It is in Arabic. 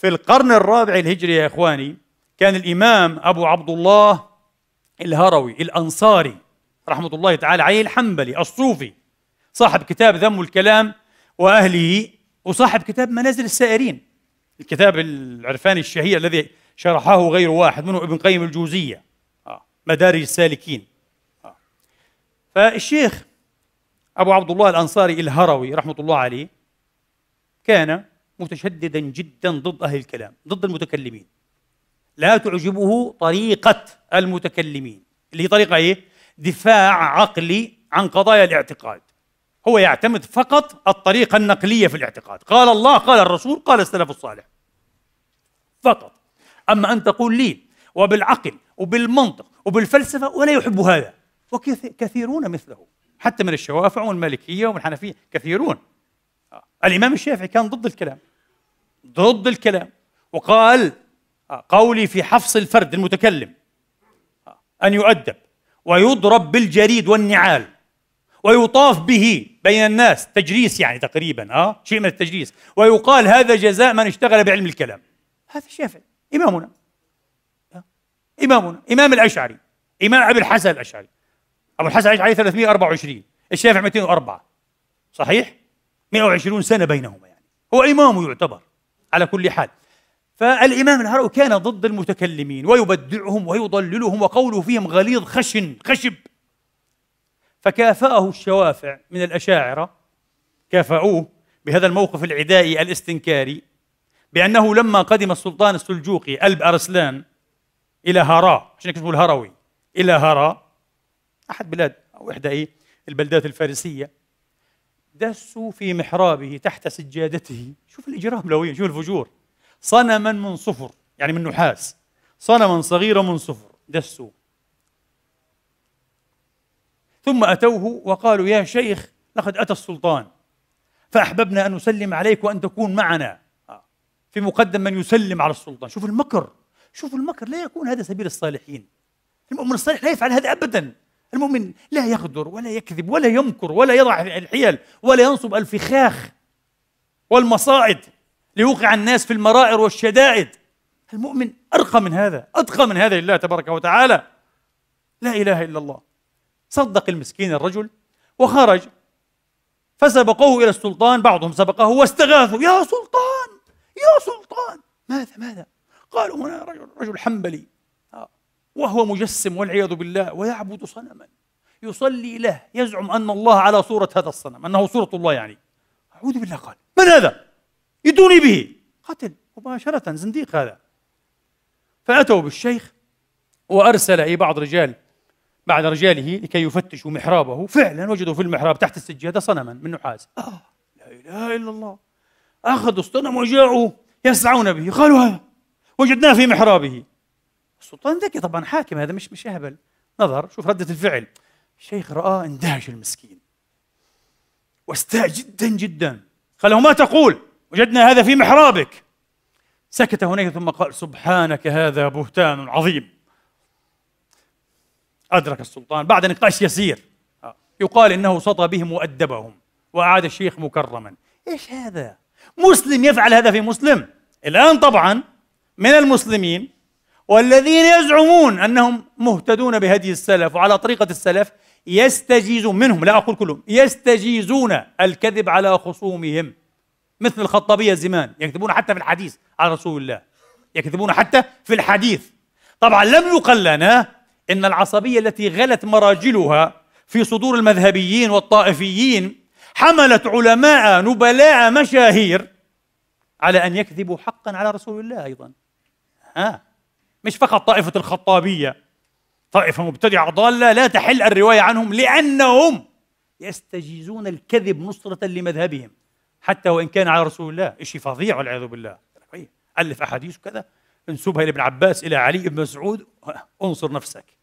في القرن الرابع الهجري يا إخواني كان الإمام أبو عبد الله الهروي الأنصاري رحمة الله تعالى عليه الحنبلي الصوفي صاحب كتاب ذم الكلام وأهله وصاحب كتاب منازل السائرين الكتاب العرفاني الشهير الذي شرحه غير واحد منه ابن قيم الجوزية آه، مدارج السالكين آه. فالشيخ أبو عبد الله الأنصاري الهروي رحمة الله عليه كان متشددا جدا ضد أهل الكلام ضد المتكلمين لا تعجبه طريقة المتكلمين اللي هي طريقة إيه؟ دفاع عقلي عن قضايا الاعتقاد هو يعتمد فقط الطريقة النقلية في الاعتقاد قال الله قال الرسول قال السلف الصالح فقط أما أن تقول لي وبالعقل وبالمنطق وبالفلسفة ولا يحب هذا وكثيرون مثله حتى من الشوافع والمالكية والحنفية كثيرون آه. الإمام الشافعي كان ضد الكلام ضد الكلام وقال آه، قولي في حفص الفرد المتكلم آه، أن يؤدب ويضرب بالجريد والنعال ويطاف به بين الناس تجريس يعني تقريبا اه شيء من التجريس ويقال هذا جزاء من اشتغل بعلم الكلام هذا الشافعي إمامنا آه، إمامنا إمام الأشعري إمام أبي الحسن الأشعري أبو الحسن الأشعري 324 الشافعي 204 صحيح 120 سنة بينهما يعني هو إمامه يعتبر على كل حال فالإمام الهروي كان ضد المتكلمين ويبدعهم ويضللهم وقوله فيهم غليظ خشن خشب فكافأه الشوافع من الأشاعرة كافأوه بهذا الموقف العدائي الاستنكاري بأنه لما قدم السلطان السلجوقي ألب أرسلان إلى هراء عشان اسمه الهروي إلى هراء أحد بلاد أو إحدى إيه البلدات الفارسية دسوا في محرابه تحت سجادته شوف الإجرام لوين شوف الفجور صنما من صفر يعني من نحاس صنما صغيرا من صفر دسوا ثم أتوه وقالوا يا شيخ لقد أتى السلطان فأحببنا أن نسلم عليك وأن تكون معنا آه. في مقدم من يسلم على السلطان شوف المكر شوف المكر لا يكون هذا سبيل الصالحين المؤمن الصالح لا يفعل هذا أبدا المؤمن لا يغدر ولا يكذب ولا يمكر ولا يضع الحيل ولا ينصب الفخاخ والمصاعد ليوقع الناس في المرائر والشدائد المؤمن أرقى من هذا أتقى من هذا لله تبارك وتعالى لا إله إلا الله صدق المسكين الرجل وخرج فسبقوه إلى السلطان بعضهم سبقه واستغاثوا يا سلطان يا سلطان ماذا ماذا قالوا هنا رجل, رجل حنبلي وهو مجسم والعياذ بالله ويعبد صنما يصلي له يزعم أن الله على صورة هذا الصنم أنه صورة الله يعني أعوذ بالله قال من هذا؟ ادوني به قتل مباشرة زنديق هذا فأتوا بالشيخ وأرسل أي بعض رجال بعد رجاله لكي يفتشوا محرابه فعلا وجدوا في المحراب تحت السجادة صنما من نحاس آه لا إله إلا الله أخذوا الصنم وجاءوا يسعون به قالوا هذا وجدناه في محرابه السلطان ذكي طبعا حاكم هذا مش مش اهبل نظر شوف ردة الفعل الشيخ رآه اندهش المسكين واستاء جدا جدا قال ما تقول وجدنا هذا في محرابك سكت هناك ثم قال سبحانك هذا بهتان عظيم أدرك السلطان بعد نقاش يسير يقال إنه سطى بهم وأدبهم وأعاد الشيخ مكرما إيش هذا؟ مسلم يفعل هذا في مسلم الآن طبعا من المسلمين والذين يزعمون انهم مهتدون بهدي السلف وعلى طريقه السلف يستجيزون منهم لا اقول كلهم يستجيزون الكذب على خصومهم مثل الخطابيه زمان يكذبون حتى في الحديث على رسول الله يكذبون حتى في الحديث طبعا لم يقل لنا ان العصبيه التي غلت مراجلها في صدور المذهبيين والطائفيين حملت علماء نبلاء مشاهير على ان يكذبوا حقا على رسول الله ايضا ها آه. مش فقط طائفة الخطابية طائفة مبتدعة ضالة لا تحل الرواية عنهم لأنهم يستجيزون الكذب نصرة لمذهبهم حتى وإن كان على رسول الله إشي فظيع والعياذ بالله ألف أحاديث وكذا انسبها إلى ابن عباس إلى علي بن مسعود انصر نفسك